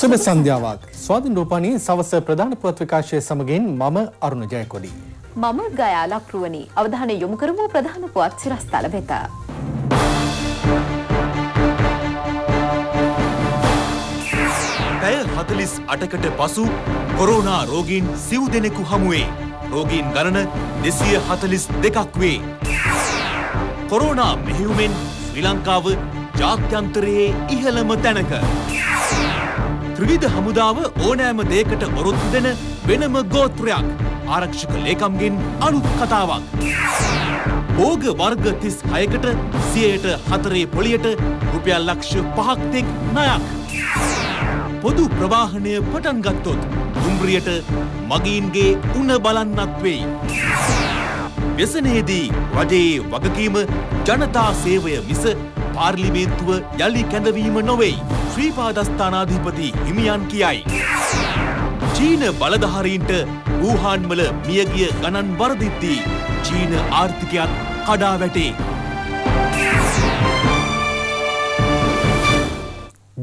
සුබ සන්ධ්‍යාවක් ස්වාධීන රූපණී සවස ප්‍රධාන පුවත් විකාශය සමගින් මම අරුණ ජයකොඩි මම ගයා ලක්රුවනි අවධානය යොමු කරමු ප්‍රධාන පුවත් සිරස්තල වෙත පැය 48කට පසු කොරෝනා රෝගීන් සිව් දෙනෙකු හමුවේ රෝගීන් ගණන 242ක් වේ කොරෝනා මෙහෙයුමෙන් ශ්‍රී ලංකාව ජාත්‍යන්තරයේ ඉහළම තැනක ත්‍රිවිධ හමුදාව ඕනෑම දේකට ඔරොත්තු දෙන වෙනම ගෝත්‍රයක් ආරක්ෂක ලේකම්ගෙන් අලුත් කතාවක්. බෝග වර්ග තිස් හයකට සියයට හතරේ පොලියට රුපියල් ලක්ෂ පහක්තෙක් නයක්. පොදු ප්‍රවාහනය පටන් ගත්තොත් දුම්රියට මගීන්ගේ උන බලන්නක් වෙයි. වෙසනයේදී රජයේ වගකීම ජනතා සේවය මිස පාර්ලිමේන්තුව යළි කැඳවීම නොවෙයි. ශ්‍රීපාදස්ථානාධිපති හිමියන් කියයි. චීන බලධහරීන්ට වූහාන්මල මියගිය ගණන් වරදිද්දී. චීන ආර්ථිකයත් කඩා වැටේ.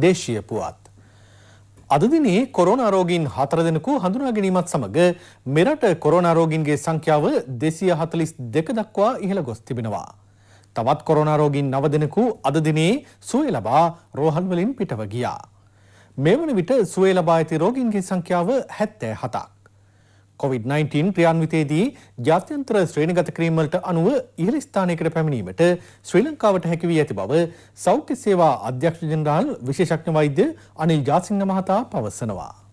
දේශීය පුවත්. අදදිනේ කොරෝනාරෝගීන් හතර දෙනකු හඳුනා ගැනීමත් සමඟ මෙරට කොරෝනාරෝගීන්ගේ සංඛ්‍යාව දෙසිය හතලිස් දෙක දක්වා ඉහළ ගොස් තිබෙනවා. තවත් කොරෝනා රෝගීන් 9 දෙනෙකු අද දිනේ සුවය ලබා රෝහල් වලින් පිටව ගියා. මේ වන විට සුවය ලබා ඇති රෝගීන්ගේ සංඛ්‍යාව 77ක්. COVID-19 ක්‍රියාන්විතයේදී ජාත්‍යන්තර ශ්‍රේණිගත කිරීම වලට අනුව ඉහළ ස්ථානයකට පැමිණීමට ශ්‍රී ලංකාවට හැකි වී ඇති බව සෞඛ්‍ය සේවා අධ්‍යක්ෂ ජෙනරාල් විශේෂඥ වෛද්‍ය අනිල් ජාසිංහ මහතා පවසනවා.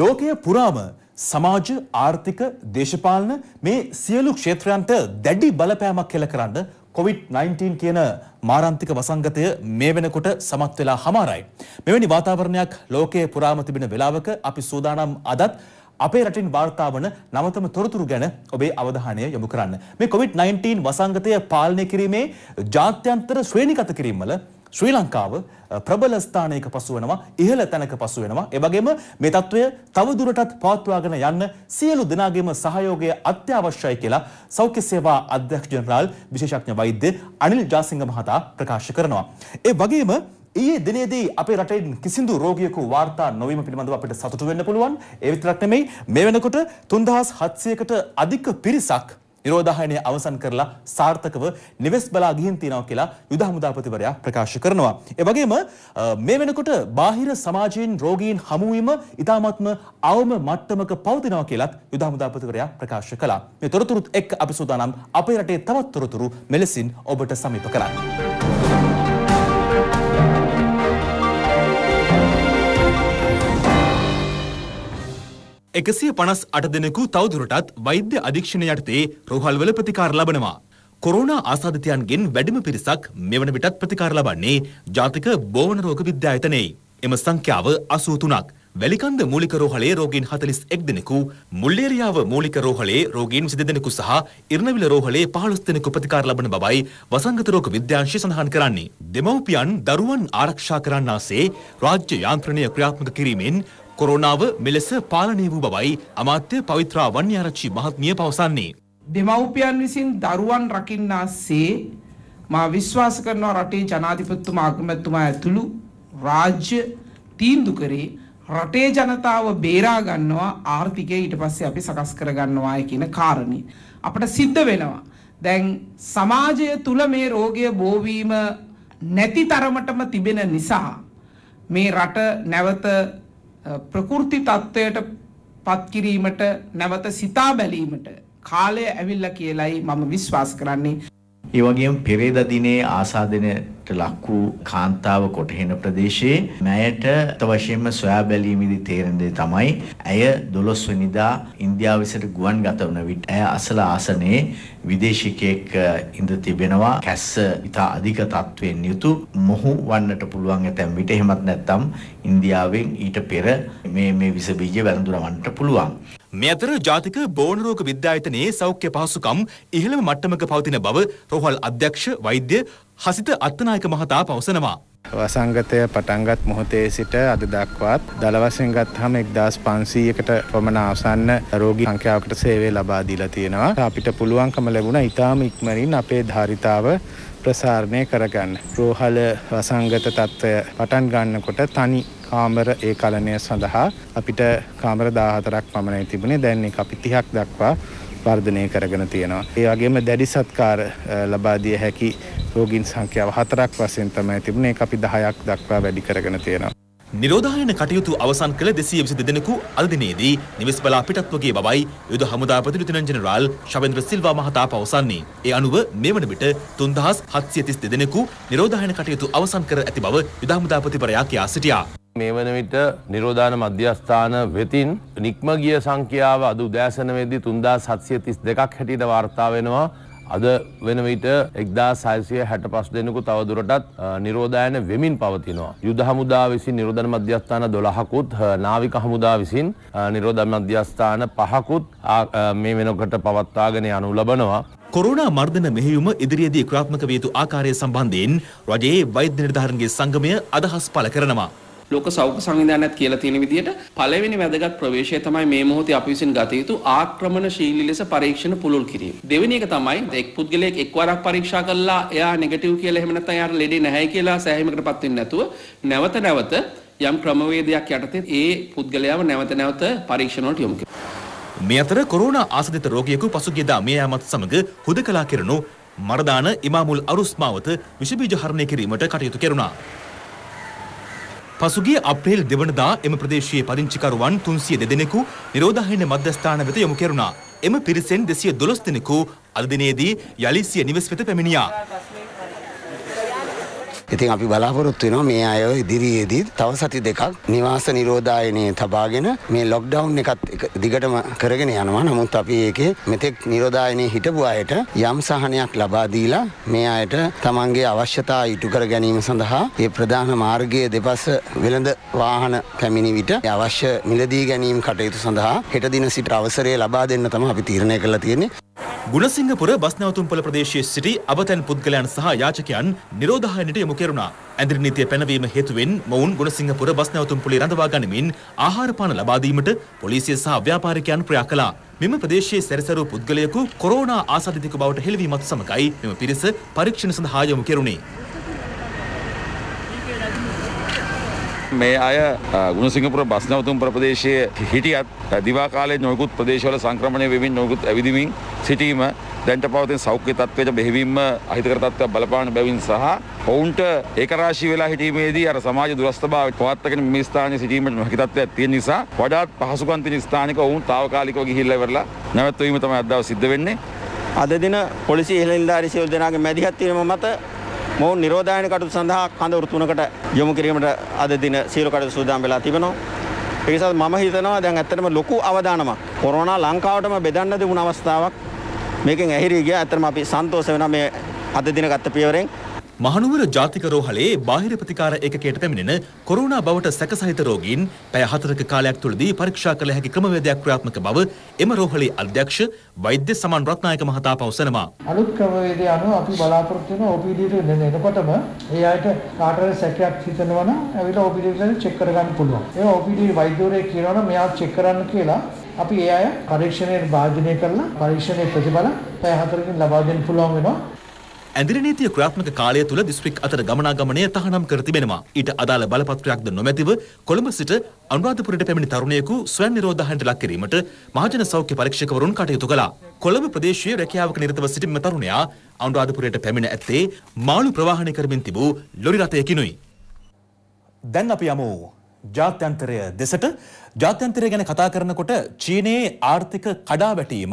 ලෝකය පුරාම සමාජ ආර්ථික දේශපාලන මේ සියලු ක්ෂේත්‍රයන්ට දැඩි බලපෑමක් හෙළ කරන්න COVID-19 කියන මාරාන්තික වසංගතය මේ වෙනකොට සමත් වෙලා හමාරයි. මෙවැනි වාතාවරණයක් ලෝකයේ පුරාම තිබෙන වෙලාවක අපි සූදානම් අදත් අපේ රටින් වාර්තා වන නවතම තොරතුරු ගැන ඔබේ අවධානය යොමු කරන්න. මේ COVID-19 වසංගතය පාලනය කිරීමේ ජාත්‍යන්තර ශ්‍රේණිගත කිරීම්වල ශ්‍රී ලංකාව ප්‍රබල ස්ථානයක පසු වෙනවා ඉහළ තැනක පසු වෙනවා ඒ වගේම මේ తত্ত্বය තව දුරටත් පවත්වාගෙන යන්න සියලු දෙනාගේම සහයෝගය අත්‍යවශ්‍යයි කියලා සෞඛ්‍ය සේවා අධ්‍යක්ෂ ජෙනරාල් විශේෂඥ වෛද්‍ය අනිල් ජාසිංහ මහතා ප්‍රකාශ කරනවා ඒ වගේම ඊයේ දිනේදී අපේ රටේ කිසිදු රෝගියෙකු වාර්තා නොවීම පිළිබඳව අපිට සතුටු වෙන්න පුළුවන් ඒ විතරක් නෙමෙයි මේ වෙනකොට 3700කට අධික පිරිසක් නිරෝධායනය අවසන් කරලා සාර්ථකව නිවෙස් බලා ගිහින් තියෙනවා කියලා යුද හමුදාපතිවරයා ප්‍රකාශ කරනවා. ඒ වගේම මේ වෙනකොට බාහිර සමාජයෙන් රෝගීන් හමු වීම ඉතාමත්ම අවම මට්ටමක පවතිනවා කියලත් යුද හමුදාපතිවරයා ප්‍රකාශ කළා. මේ තොරතුරුත් එක්ක අපි සූදානම් අපේ රටේ තවත් තොරතුරු මෙලෙසින් ඔබට සමීප කරන්න. එකසිය පනස් අට දෙනෙකු තවදුරටත් වෛද්‍ය අධීක්ෂණ යටතේ රෝහල්වල ප්‍රතිකාර ලබනවා. කොරෝනා ආසාධිතයන්ගෙන් වැඩිම පිරිසක් මෙවන විටත් ප්‍රතිකාර ලබන්නේ ජාතික බෝවන රෝග විද්‍යායතනයේ. එම සංඛ්‍යාව 83ක්. වැලිකන්ද මූලික රෝහලේ රෝගීන් 41 දෙනෙකු, මුල්ලේරියාව මූලික රෝහලේ රෝගීන් 22 දෙනෙකු සහ ඉරණවිල රෝහලේ 15 දෙනෙකු ප්‍රතිකාර ලබන බවයි වසංගත රෝග විද්‍යාංශය සඳහන් කරන්නේ. දෙමව්පියන් දරුවන් ආරක්ෂා කරන්නාසේ රාජ්‍ය යාන්ත්‍රණය ක්‍රියාත්මක කිරීමෙන් කොරෝනාව මෙලෙස පාලනය වූ බවයි අමාත්‍ය පවිත්‍රා වන්‍යාරච්චි මහත්මිය පවසන්නේ. දෙමව්පියන් විසින් දරුවන් රකින්නාසේ මා විශ්වාස කරනවා රටේ ජනාධිපතිතුමා අගමැතිතුමා ඇතුළු රාජ්‍ය තීන්දු කරේ රටේ ජනතාව බේරා ගන්නවා ආර්ථිකය ඊට පස්සේ අපි සකස් කර ගන්නවායි කියන කාරණේ අපිට සිද්ධ වෙනවා. දැන් සමාජය තුල මේ රෝගය බෝවීම නැති තරමටම තිබෙන නිසා මේ රට නැවත ප්‍රකෘති තත්ත්වයට පත්කිරීමට නැවත සිතා බැලීමට කාලය ඇවිල්ල කියලයි මම විශ්වාස කරන්නේ ඒ වගේම පෙරේදා දිනේ ආසාදනයට ලක් වූ කාන්තාව කොටහෙන ප්‍රදේශයේ ණයට තවශයෙන්ම සොයා බැලීමේදී තේරෙන දේ තමයි ඇය 12 වෙනිදා ඉන්දියාව වෙසට ගුවන් ගත වන විට ඇය අසල ආසනයේ විදේශිකයෙක් ඉඳ තිබෙනවා කැස්ස ඉතා අධික තත්වයෙන් යුතු මොහු වන්නට පුළුවන් ඇතැම් විට එහෙමත් නැත්නම් ඉන්දියාවෙන් ඊට පෙර මේ මේ විස බීජ වැළඳුනවන්නට පුළුවන් මේ අතර ජාතික බෝනරෝග විද්‍යායතනයේ සෞඛ්‍ය පහසුකම් ඉහළම මට්ටමක පවතින බව රෝහල් අධ්‍යක්ෂ වෛද්‍ය හසිත අත්තනායක මහතා පවසනවා. වසංගතය පටන්ගත් මොහොතේ සිට අද දක්වාත් දළ වශයෙන් ගත්හම 1500කට පමණ ආසන්න රෝගී සංඛ්‍යාවකට සේවය ලබා දීලා තියෙනවා. අපිට පුළුවන්කම ලැබුණ ඊටාම ඉක්මනින් අපේ ධාරිතාව ප්‍රසාරණය කරගන්න. රෝහල වසංගත තත්ත්වය පටන් ගන්නකොට තනි කාමර ඒ කලනය සඳහා අපිට කාමර 14ක් පමණයි තිබුණේ දැන් ඒක අපි 30ක් දක්වා වර්ධනය කරගෙන තියෙනවා. ඒ වගේම දැඩි සත්කාර ලබා දිය හැකි රෝගීන් සංඛ්‍යාව 4ක් වශයෙන් තමයි තිබුණේ ඒක අපි 10ක් දක්වා වැඩි කරගෙන තියෙනවා. නිරෝධායන කටයුතු අවසන් කළ 222 දෙනෙකු අද දිනේදී නිවෙස් බලා පිටත් වගේ බවයි යුද හමුදා ප්‍රතිනිධින ජෙනරාල් ශවෙන්ද්‍ර සිල්වා මහතා පවසන්නේ. ඒ අනුව මේ වන විට 3732 දෙනෙකු නිරෝධායන කටයුතු අවසන් කර ඇති බව යුද හමුදාපතිවරයා කියා සිටියා. මේ වන විට නිරෝධාන මධ්‍යස්ථාන වෙතින් නික්ම ගිය සංඛ්‍යාව අද උදෑසන වෙද්දී 3732ක් හැටියට වාර්තා වෙනවා. අද වෙන විට 1665 දෙනෙකු තවදුරටත් නිරෝධායන වෙමින් පවතිනවා. යුද හමුදා විසින් නිරෝධාන මධ්‍යස්ථාන 12කුත් නාවික හමුදා විසින් නිරෝධාන මධ්‍යස්ථාන 5කුත් මේ වෙනකොට පවත්වාගෙන යනු ලබනවා. කොරුණා මර්ධන මෙහෙයුම ඉදිරියේදී ක්‍රාත්මක විය යුතු ආකාරය සම්බන්ධයෙන් රජයේ වෛද්‍ය නිර්ධාරණගේ සංගමය අදහස් පළ කරනවා. ලෝක සෞඛ්‍ය සංවිධානයත් කියලා තියෙන විදිහට පළවෙනි වැදගත් ප්‍රවේශය තමයි මේ මොහොතේ අපි විසින් ගත යුතු ආක්‍රමණශීලී ලෙස පරීක්ෂණ පුළුල් කිරීම. දෙවෙනි එක තමයි එක් පුද්ගලයෙක් එක්වරක් පරීක්ෂා කළා එයා නෙගටිව් කියලා එහෙම නැත්නම් එයාට ලෙඩේ නැහැ කියලා සෑහීමකටපත් වෙන්නේ නැතුව නැවත නැවත යම් ක්‍රමවේදයක් යටතේ ඒ පුද්ගලයාව නැවත නැවත පරීක්ෂණ වලට යොමු කරනවා. මේ අතර කොරෝනා ආසදිත රෝගියෙකු පසුගියදා මේ යාමත් සමග හුදකලා කෙරණු මරදාන ඉමාමුල් අරුස්මාවත විෂබීජ හරණය කිරීමට කටයුතු කෙරුණා. පසුගිය අප්‍රේල් දෙවනදා එම ප්‍රදේශයේ පදිංචිකරුවන් 302 දෙනෙකු නිරෝධායන මධ්‍යස්ථාන වෙත යොමු කෙරුණා. එම පිරිසෙන් 212 දෙනෙකු අද දිනේදී යලිසිය නිවෙස් වෙත පැමිණියා. ඉතින් අපි බලාපොරොත්තු වෙනවා මේ අය ඉදිරියේදී තව සති දෙකක් නිවාස නිරෝධායනයේ තබාගෙන මේ ලොක්ඩවුන් එකත් දිගටම කරගෙන යනවා. නමුත් අපි ඒකේ මෙතෙක් නිරෝධායනයේ හිටපු අයට යම් සහනයක් ලබා දීලා මේ අයට තමන්ගේ අවශ්‍යතා ඉටු කර ගැනීම සඳහා ඒ ප්‍රධාන මාර්ගයේ දෙපස වෙළඳ වාහන පැමිණි විට අවශ්‍ය මිලදී ගැනීම් කටයුතු සඳහා හෙට දින සිට අවසරය ලබා දෙන්න තමයි අපි තීරණය කළා තියෙන්නේ. ගුණසිංහපුර බස් නැවතුම්පොළ ප්‍රදේශයේ සිටි අබතැන් පුද්ගලයන් සහ යාචකයන් නිරෝධායනයට යොමු යොමු කෙරුණා. ඇඳිරි නීතිය පැනවීම හේතුවෙන් මොවුන් ගුණසිංහපුර බස් නැවතුම් පොලේ රඳවා ගනිමින් ආහාර පාන ලබා දීමට පොලිසිය සහ ව්‍යාපාරිකයන් ප්‍රයා කළා. මෙම ප්‍රදේශයේ සැරිසරූ පුද්ගලයෙකු කොරෝනා ආසාදිතෙකු බවට හෙළවීමත් සමගයි මෙම පිරිස පරීක්ෂණ සඳහා යොමු කෙරුණේ. මේ අය ගුණසිංහපුර බස්නවතුම් ප්‍රදේශය හිටියත් දිවාකාලේ නොයකුත් ප්‍රදේශවල සංක්‍රමණය වෙමින් නොකුත් ඇවිදිමින් සිටීම දැන්ට පවතින් සෞඛ්‍ය තත්වයට බෙහිවීම අහිතකරතත්ව බලපාන බැවින් සහ ඔවුන්ට ඒකරාශී වෙලා හිටීමේදී අර සමාජ දුරස්ථභාව පවත්තගෙන මේ ස්ථානයේ සිටීමට නොහැකි තත්ත්වයක් තියෙන නිසා වඩාත් පහසුකම් තියෙන ස්ථානික ඔවුන් తాවකාලිකව ගිහිල්ලා ඉවරලා නැවැත්වීම තමයි අදව සිද්ධ වෙන්නේ. අද දින පොලිසිය ඉහළ නිලධාරී සියලු දෙනාගේ මැදිහත් වීම මත මොවුන් නිරෝධායන කටයුතු සඳහා කඳවුරු තුනකට යොමු කිරීමට අද දින සියලු කටයුතු සූදානම් වෙලා තිබෙනවා. ඒ නිසා මම හිතනවා දැන් ඇත්තටම ලොකු අවදානමක් කොරෝනා ලංකාවටම බෙදන්න දුන අවස්ථාවක් මේකෙන් ඇහිරී ගියා. ඇත්තටම අපි සන්තෝෂ වෙනවා මේ අද දින ගත්ත පියවරෙන්. මහනුවර ජාතික රෝහලේ බාහිර ප්‍රතිකාර ඒකකයට පැමිණෙන කොරෝනා බවට සැකසහිත රෝගීන් පැය හතරක කාලයක් තුළදී පරීක්ෂා කළ හැකි ක්‍රමවේදයක් ක්‍රියාත්මක බව එම රෝහලේ අධ්‍යක්ෂ වෛද්‍ය සමන් රත්නායක මහතා පවසනවා. අලුත් ක්‍රමවේදය අනුව අපි බලාපොරොත්තු වෙන OPD ට එනකොටම ඒ අයට කාටද සැකයක් හිතනවා නම් ඇවිල්ලා OPD එකට චෙක් කරගන්න පුළුවන්. ඒ OPD වෛද්‍යවරයෙක් කියනවා නම් මෙයා චෙක් කරන්න කියලා අපි ඒ අය පරීක්ෂණයට භාජනය කරලා පරීක්ෂණයේ ප්‍රතිඵල පැය හතරකින් ලබා දෙන්න පුළුවන් වෙනවා. ඇඳිරි නීතිය ක්‍රියාත්මක කාලය තුළ දිස්ත්‍රික් අතර ගමනාගමනය තහනම් කර තිබෙනවා. ඊට අදාළ බලපත්‍රයක්ද නොමැතිව කොළඹ සිට අනුරාධපුරයට පැමිණි තරුණයෙකු ස්වයං නිරෝධායනට ලක් කිරීමට මහජන සෞඛ්‍ය පරීක්ෂකවරුන් කටයුතු කළා. කොළඹ ප්‍රදේශීය රැකියාවක නිරතව සිටි මෙම තරුණයා අනුරාධපුරයට පැමිණ ඇත්තේ මාළු ප්‍රවාහනය කරමින් තිබූ ලොරි රථයකිනුයි. දැන් අපි යමු ජාත්‍යන්තරය දෙසට ජාත්‍යන්තරය ගැන කතා කරනකොට චීනයේ ආර්ථික කඩාවැටීම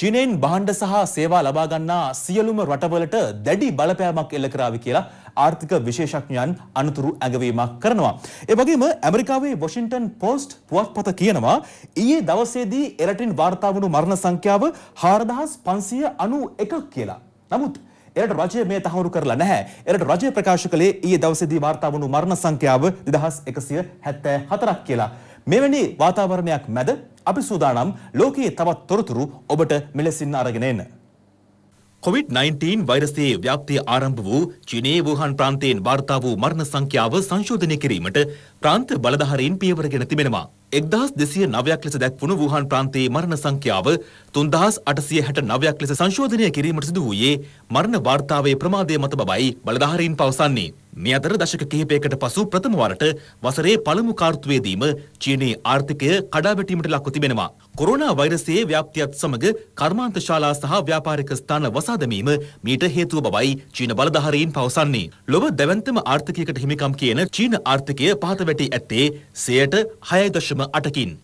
චීනයෙන් බාණ්ඩ සහ සේවා ලබා ගන්නා සියලුම රටවලට දැඩි බලපෑමක් එල්ල කරාවි කියලා ආර්ථික විශේෂඥයන් අනතුරු ඇඟවීමක් කරනවා. ඒ වගේම ඇමරිකාවේ වොෂින්ටන් පෝස්ට් පුවත්පත කියනවා ඊයේ දවසේදී එරටින් වාර්තා වුණු මරණ සංඛ්‍යාව 4591ක් කියලා. නමුත් එරට රජය මේ තහවුරු කරලා නැහැ. එරට රජය ප්‍රකාශ කළේ ඊයේ දවසේදී වාර්තා වුණු මරණ සංඛ්‍යාව 2174ක් කියලා. මෙවැනි වාතාවරණයක් මැද අපි සූදානම් ලෝකයේ තවත් තොරතුරු ඔබට මෙලෙසින් අරගෙන එන්න. COVID-19 වෛරසයේ ව්‍යාප්තිය ආරම්භ වූ චීනයේ වූහන් ප්‍රාන්තයෙන් වාර්තා වූ මරණ සංඛ්‍යාව සංශෝධනය කිරීමට ප්‍රාන්ත බලධාරීන් පියවරගෙන තිබෙනවා. එක්දහස් දෙසිය නවයක් ලෙස දැක්වුණු වූහන් ප්‍රාන්තයේ මරණ සංඛ්‍යාව තුන්දහස් අටසිය හැට නවයක් ලෙස සංශෝධනය කිරීමට සිදු වූයේ මරණ වාර්තාවේ ප්‍රමාදය මත බවයි බලධාරීන් පවසන්නේ. මේ අතර දශක කිහිපයකට පසු ප්‍රථම වරට වසරේ පළමු කාර්තුවේදීම චීනයේ ආර්ථිකය කඩාවැටීමට ලක්ව තිබෙනවා. කොරෝනා වෛරසයේ ව්‍යාප්තියත් සමග කර්මාන්ත ශාලා සහ ව්‍යාපාරික ස්ථාන වසා දැමීම මීට හේතුව බවයි චීන බලධාරීන් පවසන්නේ. ලොව දැවැන්තම ආර්ථිකයකට හිමිකම් කියන චීන ආර්ථිකය පහත වැටී ඇත්තේ 6.6කින්.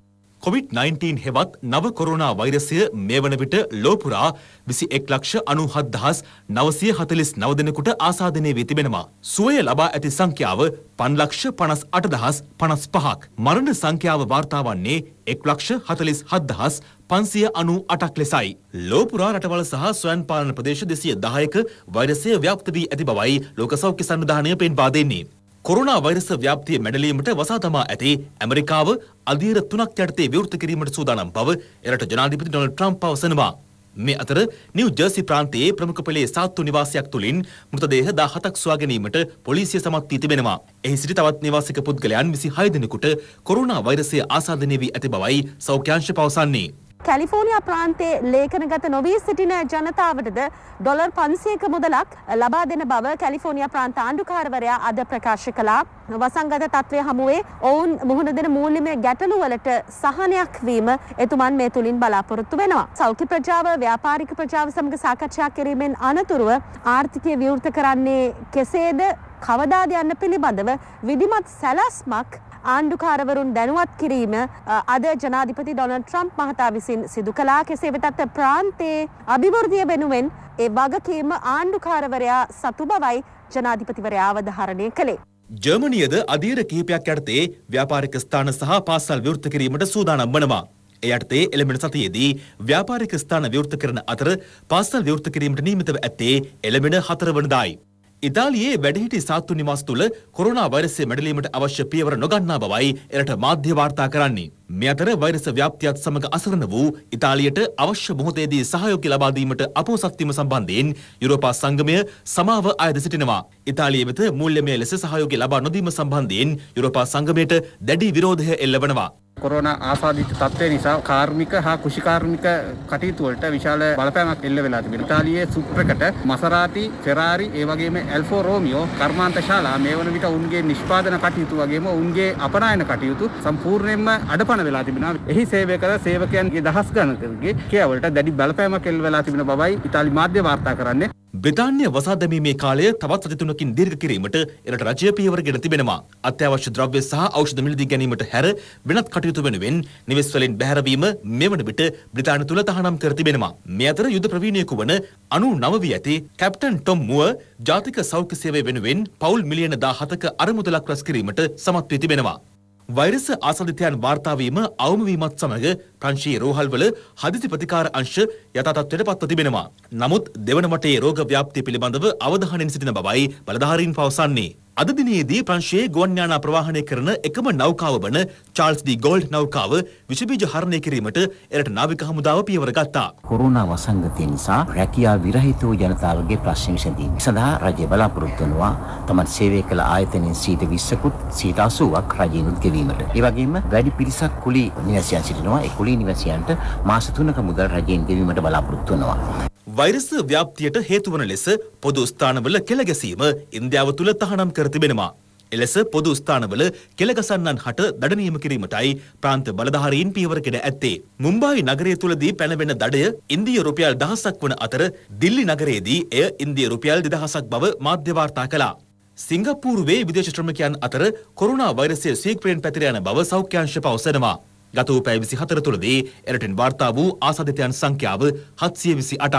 කොවිD-19 හෙවත් නව කොරෝනා වෛරසය මේ වන විට ලෝපුරා විසි එක් ලක්ෂ අනුහත් දහස් නවසය හතලිස් නවදනකුට ආසාධනය වී තිබෙනවා. සුවය ලබා ඇති සංඛ්‍යාව පන්ලක්ෂ පනස් අටදහස් පනස් පහක්. මරණ සංඛ්‍යාව වාර්තාවන්නේ එක් ලක්ෂ හතලිස් හත්දහස් පන්සිය අනු අටක් ලෙසයි. ලෝපුරා රටවල සහ ස්වයන් පාලන ප්‍රදේශ දෙසිය දායක වෛරසය ව්‍යප්ත වී ඇති බවයි ලෝක සෞඛ්‍ය සන්ධානය පෙන්වා දෙන්නේ. කොරුණා වෛරස ව්‍යාප්තිය මැඩලීමට වසා දමා ඇති ඇමරිකාව අධීර තුනක් යටතේ විවෘත කිරීමට සූදානම් බව එරට ජනාධිපති ඩොනල්ඩ් ට්‍රම්ප් පවසනවා. මේ අතර නිව් ජර්සි ප්‍රාන්තයේ ප්‍රමුඛ පෙළේ සාත්තු නිවාසයක් තුළින් මෘතදේහ 17ක් සොයා ගැනීමට පොලිසිය සමත් වී තිබෙනවා. එහි සිටි තවත් නිවාසික පුද්ගලයන් 26 දෙනෙකුට කොරෝනා වෛරසය ආසාදනය වී ඇති බවයි සෞඛ්‍යාංශ පවසන්නේ. කැලිෆෝනියා ප්‍රාන්තයේ ලේඛනගත නොවී සිටින ජනතාවටද ඩොලර් 500ක මුදලක් ලබා දෙන බව කැලිෆෝනියා ප්‍රාන්ත ආණ්ඩුකාරවරයා අද ප්‍රකාශ කළා. වසංගත තත්ත්වය හමුවේ ඔවුන් මුහුණ දෙන මූල්‍යමය ගැටලුවලට සහනයක් වීම එතුමන් මේ තුලින් බලාපොරොත්තු වෙනවා. සෞඛ්‍ය ප්‍රජාව ව්‍යාපාරික ප්‍රජාව සමග සාකච්ඡා කිරීමෙන් අනතුරුව ආර්ථිකය විවෘත කරන්නේ කෙසේද කවදාද යන්න පිළිබඳව විධිමත් සැලැස්මක් ආණ්ඩුකාරවරුන් දැනුවත් කිරීම අද ජනාධිපති ඩොනල් ට්‍රම්ප් මහතා විසින් සිදු කළා. කෙසේ වෙතත් ප්‍රාන්තයේ අභිවෘද්ධිය වෙනුවෙන් ඒ වගකීම ආණ්ඩුකාරවරයා සතු බවයි ජනාධිපතිවරයා අවධාරණය කළේ. ජර්මනියද අධීර කිහිපයක් යටතේ ව්‍යාපාරික ස්ථාන සහ පාසල් විවෘත කිරීමට සූදානම් වනවා. එයටතේ එළමෙන සතියේදී ව්‍යාපාරික ස්ථාන විවෘත කරන අතර පාසල් විවෘත කිරීමට නීමිතව ඇත්තේ එළමෙන හතරවනදායි. ඉතාලියේ වැඩහිටි සාත්තු නිවාස තුළ කොරෝනා වෛරසය මැඩලීමට අවශ්‍ය පියවර නොගන්නා බවයි එරට මාධ්‍ය වාර්තා කරන්නේ. මේ අතර වෛරස ව්‍යාප්තියත් සමග අසරණ වූ ඉතාලියට අවශ්‍ය මොහොතේදී සහයෝගය ලබා දීමට අපොහොසත් වීම සම්බන්ධයෙන් යුරෝපා සංගමය සමාව අයද සිටිනවා. ඉතාලිය වෙත මූල්‍යමය ලෙස සහයෝගය ලබා නොදීම සම්බන්ධයෙන් යුරෝපා සංගමයට දැඩි විරෝධය එල්ලවනවා. කොරෝනා ආසාදිත තත්ත්වය නිසා කාර්මික හා කෘෂිකාර්මික කටයුතු වලට විශාල බලපෑමක් එල්ල වෙලා තිබෙනවා. ඉතාලියේ සුප්‍රකට මසරාටි, ෆෙරාරි, ඒ වගේම ඇල්ෆෝ රෝමියෝ කර්මාන්ත ශාලා මේ වන විට ඔවුන්ගේ නිෂ්පාදන කටයුතු වගේම ඔවුන්ගේ අපනයන කටයුතු සම්පූර්ණයෙන්ම අඩපණ වෙලා තිබෙනවා. එහි සේවය කළ සේවකයන්ගේ දහස් ගණනකගේ කෑවලට දැඩි බලපෑමක් එල්ල වෙලා තිබෙන බවයි ඉතාලි මාධ්‍ය වාර්තා කරන්නේ. බ්‍රිතාන්‍ය වසා දැමීමේ කාලය තවත් සති තුනකින් දීර්ඝ කිරීමට එරට රජය පියවර ගෙන තිබෙනවා. අත්‍යවශ්‍ය ද්‍රව්‍ය සහ ඖෂධ මිලදී ගැනීමට හැර වෙනත් කටයුතු වෙනුවෙන් නිවෙස් වලින් බැහැරවීම මෙවන විට බ්‍රිතාන්‍ය තුල තහනම් කර තිබෙනවා. මේ අතර යුද ප්‍රවීණයෙකු වන 99 වී ඇති කැප්ටන් ටොම් මුව ජාතික සෞඛ්‍ය සේවය වෙනුවෙන් පවුල් මිලියන 17ක අරමුදලක් රැස් කිරීමට සමත් වී තිබෙනවා. වෛරස ආසාදිතයන් වාර්තාවීම අවම වීමත් සමග ප්‍රංශයේ රෝහල්වල හදිසි ප්‍රතිකාර අංශ යථාතත්වයට පත්ව තිබෙනවා. නමුත් දෙවන මටයේ රෝග ව්‍යාප්තිය පිළිබඳව අවධානයෙන් සිටින බවයි බලධාරීන් පවසන්නේ. අද දිනයේදී ප්‍රංශයේ ගුවන්යානා ප්‍රවාහනය කරන එකම නෞකාව වන චාල්ස් ඩී ගෝල්ඩ් නෞකාව විෂබීජ හරණය කිරීමට එරට නාවික හමුදාව පියවර ගත්තා. කොරෝනා වසංගතය නිසා රැකියා විරහිත වූ ජනතාවගේ ප්‍රශ්න විසඳීම සඳහා රජය බලාපොරොත්තු වෙනවා තමන් සේවය කළ ආයතනයෙන් සීට 20කුත් සීට 80ක් රජිනුත් ගෙවීමට. ඒ වගේම වැඩි පිරිසක් කුලී නිවාසියන් සිටිනවා. ඒ කුලී නිවැසියන්ට මාස 3ක මුදල් රජයෙන් ගෙවීමට බලාපොරොත්තු වෙනවා. වෛරස් ව්‍යාප්තියට හේතු වන ලෙස පොදු ස්ථානවල කෙළ ගැසීම ඉන්දියාව තුළ තහනම් කර තිබෙනවා. එලෙස පොදු ස්ථානවල කෙළගසන්නන් හට දඩ නියම කිරීමටයි ප්‍රාන්ත බලධාරීන් පියවරකෙන ඇත්තේ. මුම්බායි නගරය තුළදී පැනවෙන දඩය ඉන්දිය රුපියල් දහසක් වන අතර දිල්ලි නගරයේදී එය ඉන්දිය රුපියල් දෙදහසක් බව මාධ්‍ය වාර්තා කළා. සිංගප්පූරුවේ විදේශ ශ්‍රමිකයන් අතර කොරුණා වෛරසය සීක්‍රයෙන් පැතිර යන බව සෞඛ්‍යංශ පවසනවා. ගත වූ පැය 24 තුළදී එරටෙන් වාර්තා වූ ආසාදිතයන් සංඛ්‍යාව 728ක්.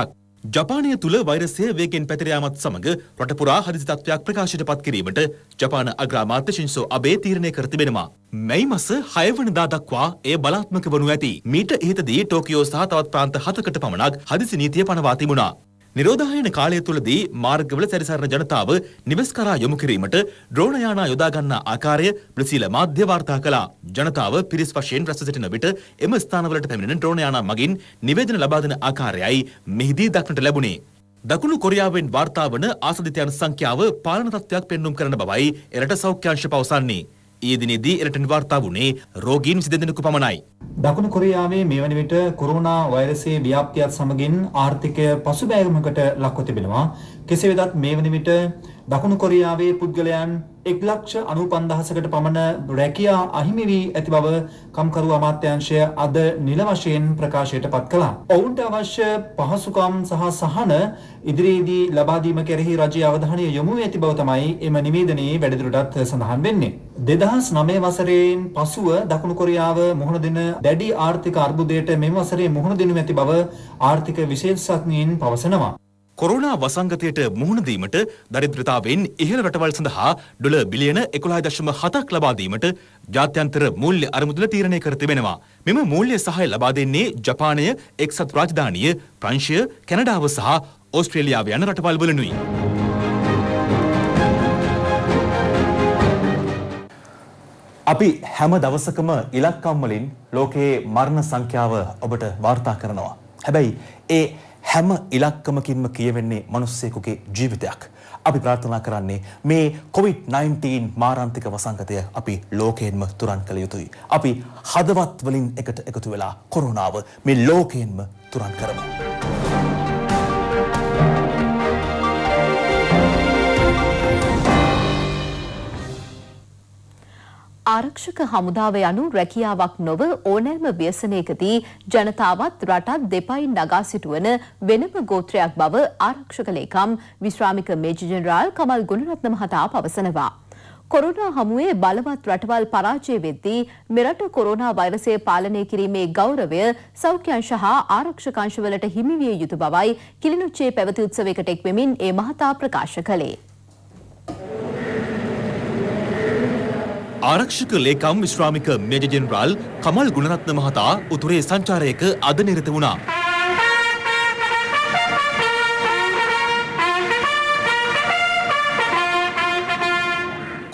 ජපානය තුළ වෛරසය වේගෙන් පැතිර යාමත් සමග රට පුරා හදිසි තත්ත්වයක් ප්‍රකාශයට පත් කිරීමට ජපාන අග්‍රාමාත්‍ය ෂින්සෝ අබේ තීරණය කර තිබෙනවා. මැයි මස 6 වෙනිදා දක්වා එය බලාත්මක වනු ඇති. මීට ඉහතදී ටෝකියෝ සහ තවත් ප්‍රාන්ත 7කට පමණක් හදිසි නීතිය පනවා තිබුණා. නිරෝධායන කාලය තුළදී මාර්ගවල සැරිසරන ජනතාව නිවෙස් කරා යොමු කිරීමට ඩ්‍රෝන යානා යොදා ගන්නා ආකාරය බ්‍රසීල මාධ්‍ය වාර්තා කළා. ජනතාව පිරිස් වශයෙන් රැස් සිටින විට එම ස්ථානවලට පැමිණෙන ඩ්‍රෝන යානා මගින් නිවේදන ලබා දෙන ආකාරයයි මෙහිදී දක්නට ලැබුණේ. දකුණු කොරියාවෙන් වාර්තා වන ආසදිතයන් සංඛ්‍යාව පාලන තත්ත්වයක් පෙන්눔 කරන බවයි එරට සෞඛ්‍යාංශ පවසන්නේ. ඊදිනේදී එරටන වාර්තා වුණේ රෝගීන් 22 දෙනෙකු පමණයි. දකුණු කොරියාවේ මෙවැනි විට කොරෝනා වෛරසයේ ව්‍යාප්තියත් සමගින් ආර්ථිකය පසුබෑමකට ලක්ව තිබෙනවා. කෙසේ වෙතත් මෙවැනි විට දකුණු කොරියාවේ පුද්ගලයන් එක් ලක්ෂ අනු පන්දහසකට පමණ රැකියා අහිමි වී ඇති බව කම්කරු අමාත්‍යංශය අද නිල වශයෙන් ප්‍රකාශයට පත් කළා. ඔවුන්ට අවශ්‍ය පහසුකම් සහ සහන ඉදිරියේදී ලබාදීම කෙරෙහි රජයේ අවධානය යොමු වී ඇති බව තමයි එම නිවේදනයේ වැඩිදුරටත් සඳහන් වෙන්නේ. 2009 වසරේන් පසුව දකුණු කොරියාව මුහුණ දෙන දැඩි ආර්ථික අර්බුදයට මෙම වසරේ මුහුණ දෙනු ඇති බව ආර්ථික විශේෂඥයින් පවසනවා. කොරුණා වසංගතයට මුහුණ දීමට දරිද්‍රතාවෙන් ඉහළ රටවල් සඳහා ඩොලර් බිලියන 11.7ක් ලබා දීමට ජාත්‍යන්තර මූල්‍ය අරමුදල තීරණය කර තිබෙනවා. මෙම මූල්‍ය සහාය ලබා දෙන්නේ ජපානය, එක්සත් රාජධානිය, ප්‍රංශය, කැනඩාව සහ ඕස්ට්‍රේලියාව යන රටවල් වලනුයි. අපි හැම දවසකම ඉලක්කම් වලින් ලෝකයේ මරණ සංඛ්‍යාව ඔබට වාර්තා කරනවා. හැබැයි ඒ හැම ඉලක්කමකින්ම කියවෙන්නේ මිනිස්සෙකුගේ ජීවිතයක්. අපි ප්‍රාර්ථනා කරන්නේ මේ COVID-19 මාරාන්තික වසංගතය අපි ලෝකයෙන්ම තුරන් කළ යුතුයි. අපි හදවත් වලින් එකට එකතු වෙලා කොරෝනාව මේ ලෝකයෙන්ම තුරන් කරමු. ආරක්ෂක හමුදාව යනු රැකියාවක් නොව ඕනෑම ව්‍යසනයකදී ජනතාවත් රටත් දෙපයින් නගා සිටුවන වෙනම ගෝත්‍රයක් බව ආරක්ෂක ලේකම් විශ්‍රාමික මේජර් ජෙනරාල් කමල් ගුණරත්න මහතා පවසනවා. කොරෝනා හමුවේ බලවත් රටවල් පරාජය වෙද්දී මෙරට කොරෝනා වෛරසය පාලනය කිරීමේ ගෞරවය සෞඛ්‍යංශ හා ආරක්ෂකංශවලට හිමිවිය යුතු බවයි කිලිනුච්චේ පැවති උත්සවයකට එක්වෙමින් ඒ මහතා ප්‍රකාශ කළේ. ආරක්ෂක ලේකම් විශ්‍රාමික මේජ ජෙනරාල් කමල් ගුණරත්න මහතා උතුරේ සංචාරයක අද නිරත වුණා.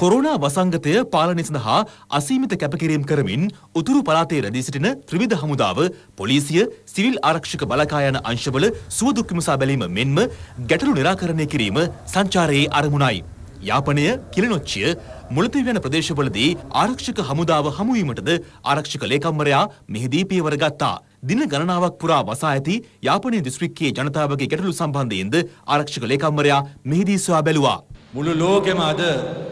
කොරුණා වසංගතය පාලනය සඳහා අසීමිත කැපකිරීම් කරමින් උතුරු පළාතේ රැඳී සිටින ත්‍රිවිධ හමුදාව පොලිසිය සිවිල් ආරක්ෂක බලකායන අංශවල සුවදුක් විමසා බැලීම මෙන්ම ගැටලු නිරාකරණය කිරීම සංචාරයේ අරමුණයි. යාපනය කිලිනොච්චිය මුලතිවි යන ප්‍රදේශවලදී ආරක්ෂක හමුදාව හමුවීමටද ආරක්ෂක ලේකම්වරයා මෙහිදී පියවර ගත්තා. දින ගණනාවක් පුරා වසා ඇති යාපනය දිස්ත්‍රික්කයේ ජනතාවගේ ගැටලු සම්බන්ධයෙන්ද ආරක්ෂක ලේකම්වරයා මෙහිදී සොයා බැලුවා. මුළු ලෝකෙම අද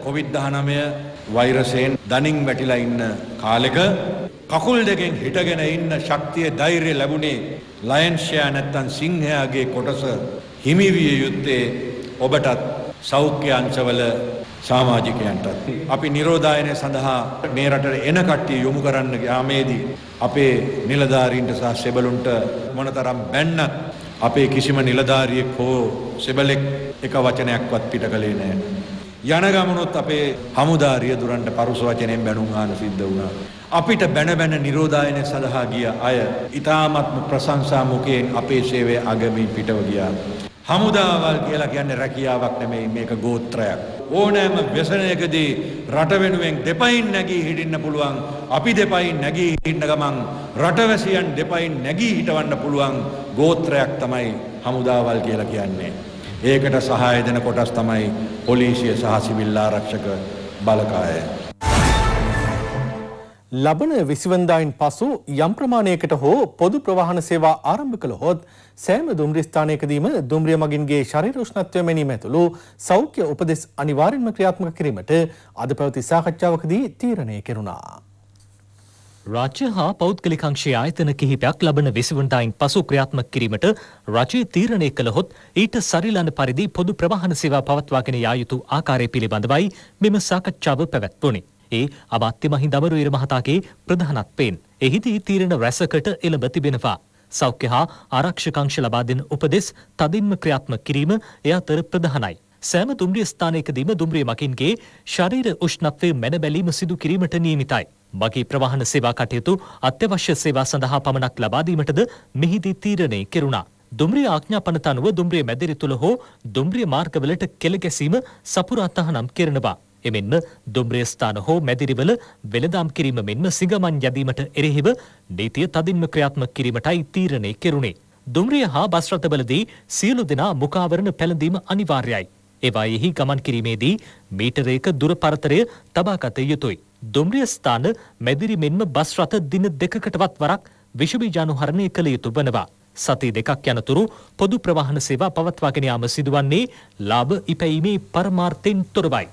කොවිඩ්-19 වෛරසයෙන් දනින් වැටිලා ඉන්න කාලෙක කකුල් දෙකෙන් හිටගෙන ඉන්න ශක්තිය ධෛර්ය ලැබුණේ ලයන්ෂයා නැත්තන් සිංහයාගේ කොටස හිමිවිය යුත්තේ ඔබටත් සෞඛ්‍ය අංශවල සාමාජිකයන්ටත්. අපි නිරෝධායනය සඳහා මේ රටට එන කට්ටිය යොමු කරන්න යාමේදී අපේ නිලධාරීන්ට සහ සෙබලුන්ට මොනතරම් බැන්නත් අපේ කිසිම නිලධාරියෙක් හෝ සෙබලෙක් එක වචනයක්වත් පිට කළේ නෑ. යන ගමනොත් අපේ හමුදාරිය දුරන්ට පරුස වචනයෙන් බැනුම් ආන සිද්ධ වුණා. අපිට බැන බැන නිරෝධායනය සඳහා ගිය අය ඉතාමත්ම ප්‍රශංසා මුකයෙන් අපේ සේවය අගමින් පිටව ගියා. හමුදාවල් කියලා කියන්නේ රැකියාවක් නෙමෙයි මේක ගෝත්‍රයක්. ඕනෑම ව්‍යසනයකදී රට වෙනුවෙන් දෙපයින් නැගී හිටින්න පුළුවන් අපි දෙපයින් නැගී හිටින්න ගමන් රටවැසියන් දෙපයින් නැගී හිටවන්න පුළුවන් ගෝත්‍රයක් තමයි හමුදාවල් කියලා කියන්නේ. ඒකට සහාය දෙන කොටස් තමයි පොලිසිය සහ සිවිල් ආරක්ෂක බලකාය. ලබන 20 වෙනිදායින් පසු යම් ප්‍රමාණයකට හෝ පොදු ප්‍රවාහන සේවා ආරම්භ කළහොත් සෑම දුම්රිය ස්ථානයකදීම දුම්රිය මගින්ගේ ශරීර උෂ්ණත්වය මැනීම ඇතුළු සෞඛ්‍ය උපදෙස් අනිවාර්යෙන්ම ක්‍රියාත්මක කිරීමට අද පැවති සාකච්ඡාවකදී තීරණය කෙරුණා. රාජ්‍ය හා පෞද්ගලික අංශයේ ආයතන කිහිපයක් ලබන 20 වනදායින් පසු ක්‍රියාත්මක කිරීමට රජය තීරණය කළහොත් ඊට සරිලන පරිදි පොදු ප්‍රවාහන සේවා පවත්වාගෙන යා යුතු ආකාරය පිළිබඳවයි මෙම සාකච්ඡාව පැවැත්වුණේ. ඒ අමාත්‍ය මහින්දවරු ඉර මහතාගේ ප්‍රධානත්වයෙන් එහිදී තීරණ රැසකට එළඹ තිබෙනවා. සෞඛ්‍ය හා ආරක්ෂකංශ ලබා දෙන උපදෙස් තදින්ම ක්‍රියාත්මක කිරීම එය අතර ප්‍රධානයි. සෑම දුම්රිය ස්ථානයකදීම දුම්රිය මකින්ගේ ශරීර උෂ්ණත්වය මැන බැලීම සිදු කිරීමට නියමිතයි. මගේ ප්‍රවාහන සේවා කටයුතු අත්‍යවශ්‍ය සේවා සඳහා පමණක් ලබාදීමටද මෙහිදී තීරණය කෙරුණා. දුම්රිය ආඥාපනත අනුව දුම්රිය මැදිරි තුළ හෝ දුම්රිය මාර්ගවලට කෙළ ගැසීම සපුරා තහනම් කෙරෙනවා. එමෙන්ම දුම්රිය ස්ථාන හෝ මැදිරිවල වෙළඳාම් කිරීම මෙන්ම සිඟමන් යැදීමට එරෙහිව නීතිය තදින්ම ක්‍රියාත්මක කිරීමටයි තීරණය කෙරුණේ. දුම්රිය හා බස් රථවලදී සියලු දෙනා මුඛාවරණ පැළඳීම අනිවාර්යයි. ඒවායෙහි ගමන් කිරීමේදී මීටරයක දුර පරතරය තබා ගත යුතුයි. දුම්රිය ස්ථාන මැදිරි මෙන්ම බස් රථ දින දෙකකටවත් වරක් විෂබීජානුහරණය කළ යුතු වනවා. සති දෙකක් යනතුරු පොදු ප්‍රවාහන සේවා පවත්වාගෙන යාම සිදුවන්නේ ලාභ ඉපැීමේ පරමාර්ථයෙන් තොරවයි.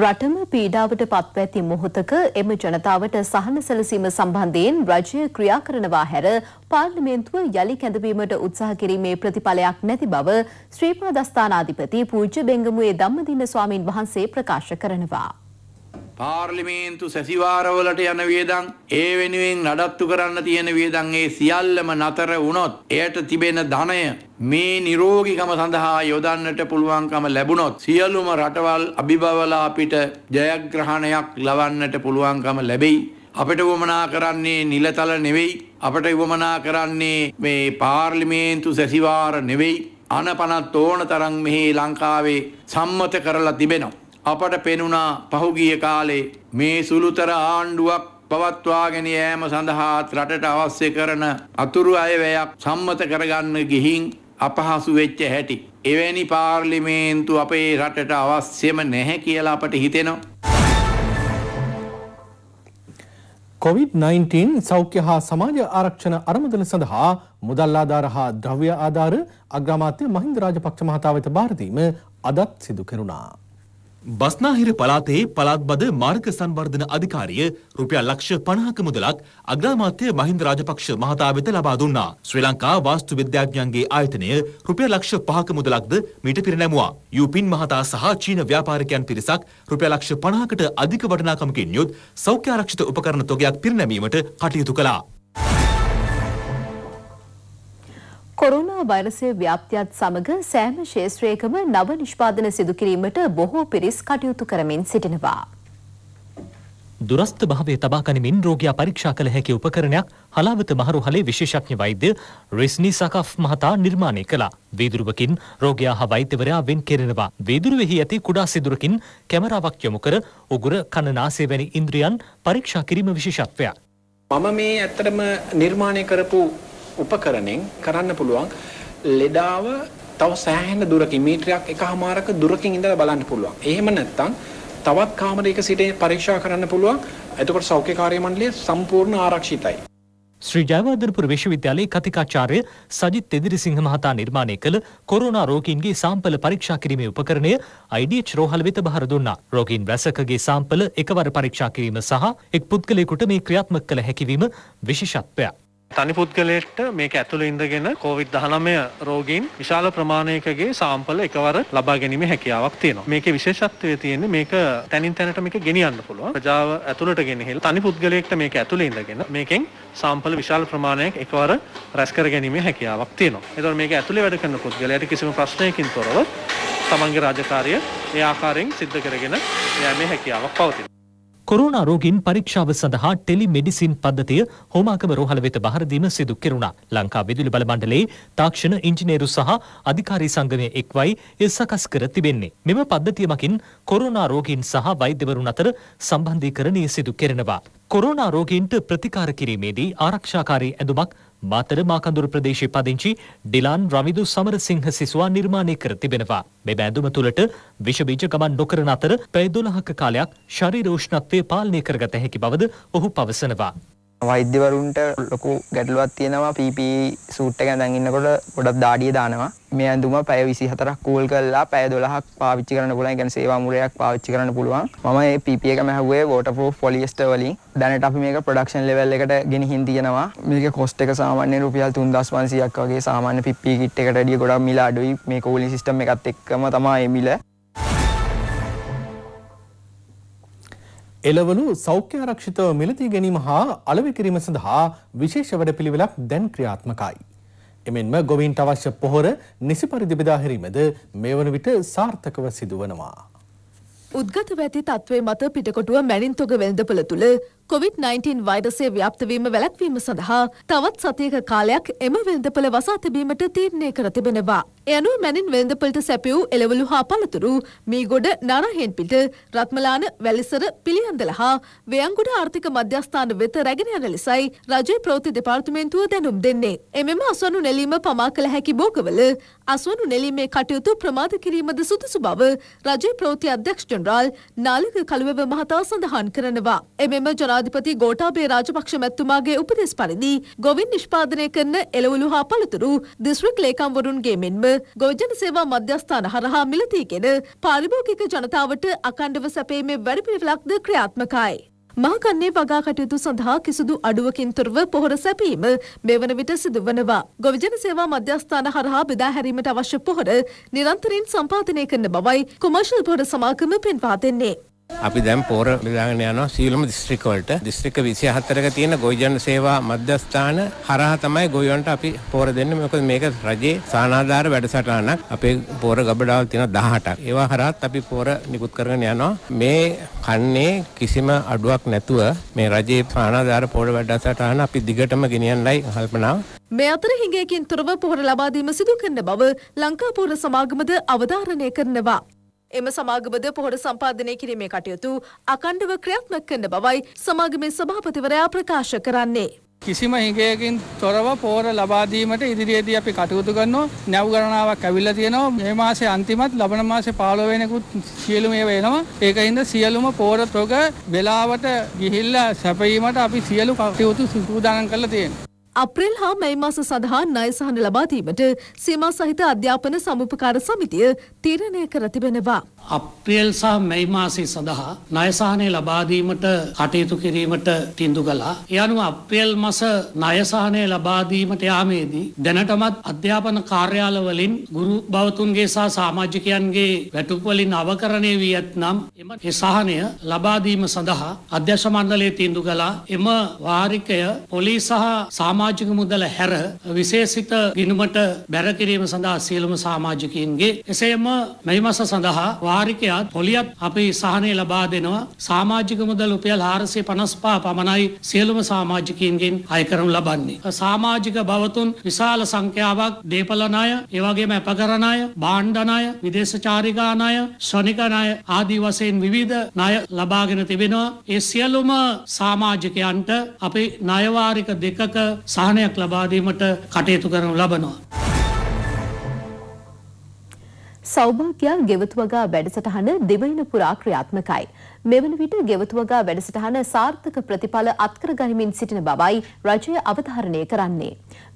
රටම පීඩාවට පත්ව ඇති මොහොතක එම ජනතාවට සහන සැලසීම සම්බන්ධයෙන් රජය ක්‍රියා කරනවා හැර පාර්ලිමේන්තුව යලි කැඳවීමට උත්සාහ කිරීමේ ප්‍රතිඵලයක් නැති බව ශ්‍රීපාදස්ථානාධිපති පූජ්‍ය බෙංගමුවේ ධම්මදින ස්වාමින් වහන්සේ ප්‍රකාශ කරනවා. පාර්ලිමේන්තු සැසිවාරවලට යන වියදම් ඒ වෙනුවෙන් නඩත්තු කරන්න තියෙන වියදම් ඒ සියල්ලම නතර වුණොත් එයට තිබෙන ධනය මේ නිරෝගීකම සඳහා යොදන්නට පුළුවන්කම ලැබුණොත් සියලුම රටවල් අභිබවලා අපිට ජයග්‍රහණයක් ලබන්නට පුළුවන්කම ලැබෙයි අපිට වමනා කරන්නේ නිලතල නෙවෙයි අපට වමනා කරන්නේ මේ පාර්ලිමේන්තු සැසිවාර නෙවෙයි අනපනත් ඕන තරම් මෙහි ලංකාවේ සම්මත කරලා තිබෙනවා අපට පෙනුණා පහුගිය කාලේ මේ සුළුතර ආණ්ඩුවක් පවත්වාගෙන යෑම සඳහා රටට අවශ්‍ය කරන අතුරු අයවැයක් සම්මත කරගන්න ගිහින් අපහසු වෙච්ච හැටි. එවැනි පාර්ලිමේන්තු අපේ රටට අවශ්‍යම නැහැ කියලා අපට හිතෙනවා. COVID-19 සෞඛ්‍ය හා සමාජ ආරක්ෂණ අරමුදල සඳහා මුදල් ආධාර හා ද්‍රව්‍ය ආධාර අග්‍රාමාත්‍ය මහින්ද රාජපක්ෂ මහතා වෙත බාර දීම අදත් සිදු කෙරුණා. බස්නාහිර පළාතේ පළාත්බද මාර්ග සංවර්ධන අධිකාරිය රුපියල් ලක්ෂ 50ක මුදලක් අග්‍රාමාත්‍ය මහින්ද රාජපක්ෂ මහතා වෙත ලබා දුන්නා. ශ්‍රී ලංකා වාස්තු විද්‍යාඥයන්ගේ ආයතනය රුපියල් ලක්ෂ 5ක මුදලක්ද මීට පිරිනැමුවා. යූපින් මහතා සහ චීන ව්‍යාපාරිකයන් පිරිසක් රුපියල් ලක්ෂ 50කට අධික වටිනාකමකින් යුත් සෞඛ්‍ය ආරක්ෂිත උපකරණ තොගයක් පිරිනැමීමට කටයුතු කළා. කොරෝනා වෛරසය ව්‍යාප්තියත් සමග සෑම ශේත්‍රයකම නව නිෂ්පාදන සිදු කිරීමට බොහෝ පිරිස් කටයුතු කරමින් සිටිනවා. දුරස්ත භාවය තබා ගනිමින් රෝගියා පරීක්ෂා කළ හැකි උපකරණයක් හලාවත මහරුහලේ විශේෂඥ වෛද්‍ය රිස්නි සකෆ් මහතා නිර්මාණය කළා. වීදුරුවකින් රෝගයා හා වෛද්‍යවරයා වෙන් කෙරෙනවා. වීදුරුවෙහි ඇති කුඩා සිදුරකින් කැමරාවක් යොමු කර උගුර කන නාසය වැනි ඉන්ද්‍රියන් පරීක්ෂා කිරීම විශේෂත්වයක්. මම මේ ඇත්තටම නිර්මාණය කරපු උපකරණෙන් කරන්න පුළුවන් ලෙඩාව තව සෑහෙන දුරකින් මීටරයක් එකහමාරක දුරකින් ඉඳලා බලන්න පුළුවන්. එහෙම නැත්නම් තවත් කාමරයක සිට පරීක්ෂා කරන්න පුළුවන්. එතකොට සෞඛ්‍ය කාර්ය මණ්ඩලය සම්පූර්ණ ආරක්ෂිතයි. ශ්‍රී ජයවර්ධනපුර විශ්වවිද්‍යාලයේ කතිකාචාර්ය සජිත් තෙදිරිසිංහ මහතා නිර්මාණය කළ කොරෝනා රෝගීන්ගේ සාම්පල පරීක්ෂා කිරීමේ උපකරණය IDH රෝහල වෙත බහර දුන්නා. රෝගීන් රැසකගේ සාම්පල එකවර පරීක්ෂා කිරීම සහ එක් පුද්ගලයෙකුට මේ ක්‍රියාත්මක කළ හැකිවීම විශේෂත්වයක්. තනි පුද්ගලයෙක්ට මේක ඇතුළ ඉඳගෙන කෝවිඩ් 19 රෝගීන් විශාල ප්‍රමාණයකගේ සාම්පල එකවර ලබා ගැනීම හැකියාවක් තියෙනවා. මේකේ විශේෂත්වය තියෙන්නේ මේක තනින් තැනට මේක ගෙනියන්න පුළුවන්. ප්‍රජාව ඇතුළට ගෙනහිලා තනි පුද්ගලයෙක්ට මේක ඇතුළේ ඉඳගෙන මේකෙන් සාම්පල විශාල ප්‍රමාණයක් එකවර රැස් කර ගැනීමේ හැකියාවක් තියෙනවා. ඒතකොට මේක ඇතුළේ වැඩ කරන පුද්ගලයාට කිසිම ප්‍රශ්නයකින් තොරව තමන්ගේ රාජකාරිය ඒ ආකාරයෙන් සිද්ධ කරගෙන යෑමේ හැකියාවක් පවතිනවා. කොරුණා රෝගීන් පරීක්ෂාව සඳහා ටෙලි මෙඩිසින් පද්ධතිය හෝමාකම රෝහල වෙත බහර දීම සිදු කෙරුණා. ලංකා විදුලි බල මණ්ඩලයේ තාක්ෂණ ඉංජිනේරු සහ අධිකාරී සංගමය එක්වයි එය සකස් කර තිබෙන්නේ. මෙම පද්ධතිය මගින් කොරුණා රෝගීන් සහ වෛද්‍යවරුන් අතර සම්බන්ධීකරණය සිදු කෙරෙනවා. කොරුණා රෝගීන්ට ප්‍රතිකාර කිරීමේදී ආරක්ෂාකාරී ඇඳුමක් මාතර මාකඳුරු ප්‍රදේශයේ පදිංචි ඩිලාන් රවිදු සමරසිංහ සිසුවා නිර්මාණය කර තිබෙනවා. මේ බැඳුම තුළට විෂබීජ ගමන් නොකරන අතර පැය 12ක කාලයක් ශරීර උෂ්ණත්වය පාලනය කරගත හැකි බවද ඔහු පවසනවා. වෛද්‍යවරුන්ට ලොකු ගැටලුවක් තියෙනවා PPE සූට් එක ඇඳන් ඉන්නකොට ගොඩක් දාඩිය දානවා. මේ ඇඳුම පැය 24ක් කූල් කරලා පැය 12ක් පාවිච්චි කරන්න පුළුවන්. ඒ කියන්නේ සේවා මුරයක් පාවිච්චි කරන්න පුළුවන්. මම මේ PPE එකම හැව්වේ waterproof polyester වලින්. දැනට අපි මේක production level එකට ගෙනihin තියෙනවා. මේකේ cost එක සාමාන්‍යයෙන් රුපියල් 3500ක් වගේ සාමාන්‍ය PPE kit එකට වැඩිය ගොඩක් මිල අඩුයි. මේ cooling system එකත් එක්කම තමයි මිල. එළවලු සෞඛ්‍ය ආරක්ෂිතව මිලදී ගැනීම හා අලෙවි කිරීම සඳහා විශේෂ වැඩපිළිවෙලක් දැන් ක්‍රියාත්මකයි. එමෙන්ම ගොවීන්ට අවශ්‍ය පොහොර නිසි පරිදි බෙදා හැරීමද මේ වන විට සාර්ථකව සිදුවනවා. උද්ගත වැති තත්ත්වය මත පිටකොටුව මැනින් තොග වෙළඳපොළ තුළ කොවිD-19 වෛරසය ව්‍යාප්තවීම වැළැක්වීම සඳහා තවත් සතියක කාලයක් එම වෙළඳපළ වසා තිබීමට තීරණය කර තිබෙනවා. එයනුව මැනින් වෙළඳපළට සැපියූ එළවලු හා පළතුරු මීගොඩ නරහෙන්පිට රත්මලාන වැලිසර පිළියන්දල හා වයංගුඩ ආර්ථික මධ්‍යස්ථාන වෙත රැගෙන යන ලෙසයි රජයේ ප්‍රවෘත්ති දෙපාර්තමේන්තුව දැනුම් දෙන්නේ. එමෙම අසවනු නෙලීම පමා කළ හැකි බෝගවල අසවනු නෙලීමේ කටයුතු ප්‍රමාද කිරීමද සුදුසු බව රජයේ ප්‍රවෘත්ති අධ්‍යක්ෂ ජනරාල් නාලක කළුවව මහතා සඳහන් කරනවා. එමෙම ජනා ජනාධිපති ගෝටාබේ රාජපක්ෂ මැත්තුමාගේ උපදෙස් පරිදි ගොවින් නිෂ්පාදනය කරන එළවලු හා පළතුරු දිස්ත්‍රික් ලේකම්වරුන්ගේ මෙන්ම ගොවිජන සේවා මධ්‍යස්ථාන හරහා මිලදීගෙන පාරිභෝගික ජනතාවට අකණ්ඩව සැපීමේ වැඩපිළිවෙලක්ද ක්‍රියාත්මකයි. මහකන්නේ වගා කටයුතු සඳහා කිසිදු අඩුවකින් තොරව පොහොර සැපීම මෙවන විට සිදුවනවා. ගොවිජන සේවා මධ්‍යස්ථාන හරහා බෙදා හැරීමට අවශ්‍ය පොහොර නිරන්තරයෙන් සම්පාදනය කරන බවයි කොමර්ෂල් පොහොර සමාගම පෙන්වා දෙන්නේ. අපි දැන් පෝර බෙදාගෙන යනවා සීලම දිස්ත්‍රික්කවලට දිස්ත්‍රික්ක 24ක තියෙන ගොවිජන සේවා මධ්‍යස්ථාන හරහා තමයි ගොවියන්ට අපි පෝර දෙන්නේ මොකද මේක රජයේ සානාධාර වැඩසටහනක් අපේ පෝර ගබඩාවල් තියෙන 18ක් ඒවා හරහාත් අපි පෝර නිකුත් කරගෙන යනවා මේ කන්නේ කිසිම අඩුවක් නැතුව මේ රජයේ සානාධාර පෝර වැඩසටහන අපි දිගටම ගෙනියන්නයි කල්පනාව මේ අතර හිඟයකින් තොරව පොහොර ලබා දීම සිදු කරන බව ලංකා පොහොර සමාගමද අවධාරණය කරනවා එම සමාගමද පොහොර සම්පාදනය කිරීමේ කටයුතු අකණ්ඩව ක්‍රියාත්මක කරන බවයි සමාගමේ සභාපතිවරයා ප්‍රකාශ කරන්නේ. කිසිම හිඟයකින් තොරව පෝර ලබාදීමට ඉදිරියේදී අපි කටයුතු කරනවා නැව් ගණනාවක් ඇවිල්ලා තියෙනවා මේ මාසේ අන්තිමත් ලබන මාසේ 15 වෙනිකුත් සියලුම ඒවා එනවා ඒකින්ද සියලුම පෝර තොග වෙලාවට ගිහිල්ලා සැපීමට අපි සියලු කටයුතු සූදානම් කරලා තියෙනවා අප්‍රේල් හා මැයි මාස සඳහා ණය සහන ලබා දීමට සීමා සහිත අධ්‍යාපන සමුපකාර සමිතිය තීරණය කර තිබෙනවා. අප්‍රේල් සහ මැයි මාසයේ සඳහා ණය සහනය ලබා දීමට කටයුතු කිරීමට තීන්දුව කළා. ඒ අනුව අප්‍රේල් මාස ණය සහනය ලබා දීමට යාමේදී දැනටමත් අධ්‍යාපන කාර්යාල වලින් ගුරු භවතුන්ගේ සහ සමාජිකයන්ගේ වැටුප් වලින් අවකරණය වී ඇතනම් එම සහනය ලබා දීම සඳහා අධ්‍යක්ෂ මණ්ඩලය තීන්දුව කළා. එම වාරිකය පොලිස් සහ සාමාජික සමාජික මුදල හැර විශේෂිත ගිණුමට බැරකිරීම සඳහා සියලුම සමාජිකයන්ගේ එසේම මේ මස සඳහා වාරිකයත් පොලියත් අපි සහනය ලබා දෙනවා සමාජික මුදල් රුපියල් 455 පමණයි සියලුම සමාජිකයන්ගෙන් අය කරනු ලබන්නේ. සමාජික භවතුන් විශාල සංඛ්‍යාවක් දේපල ණය, ඒ වගේම අපකරණ ණය, භාණ්ඩ ණය, විදේශචාරිකා ණය, ශ්‍රණික ණය ආදී වශයෙන් විවිධ ණය ලබාගෙන තිබෙනවා. ඒ සියලුම සමාජිකයන්ට අපි ණය වාරික දෙකක සහනයක් ලබාදීමට කටයුතු කරනු ලබනවා. සෞභාග්‍යයක් ගෙවතුවගා වැඩසටහන දෙවයින පුරා ක්‍රියාත්මකයි. මෙවන විට ගෙවතුවගා වැඩසටහන සාර්ථක ප්‍රතිඵල අත්කර ගනිමින් සිටින බවයි රජය අවධාරණය කරන්නේ.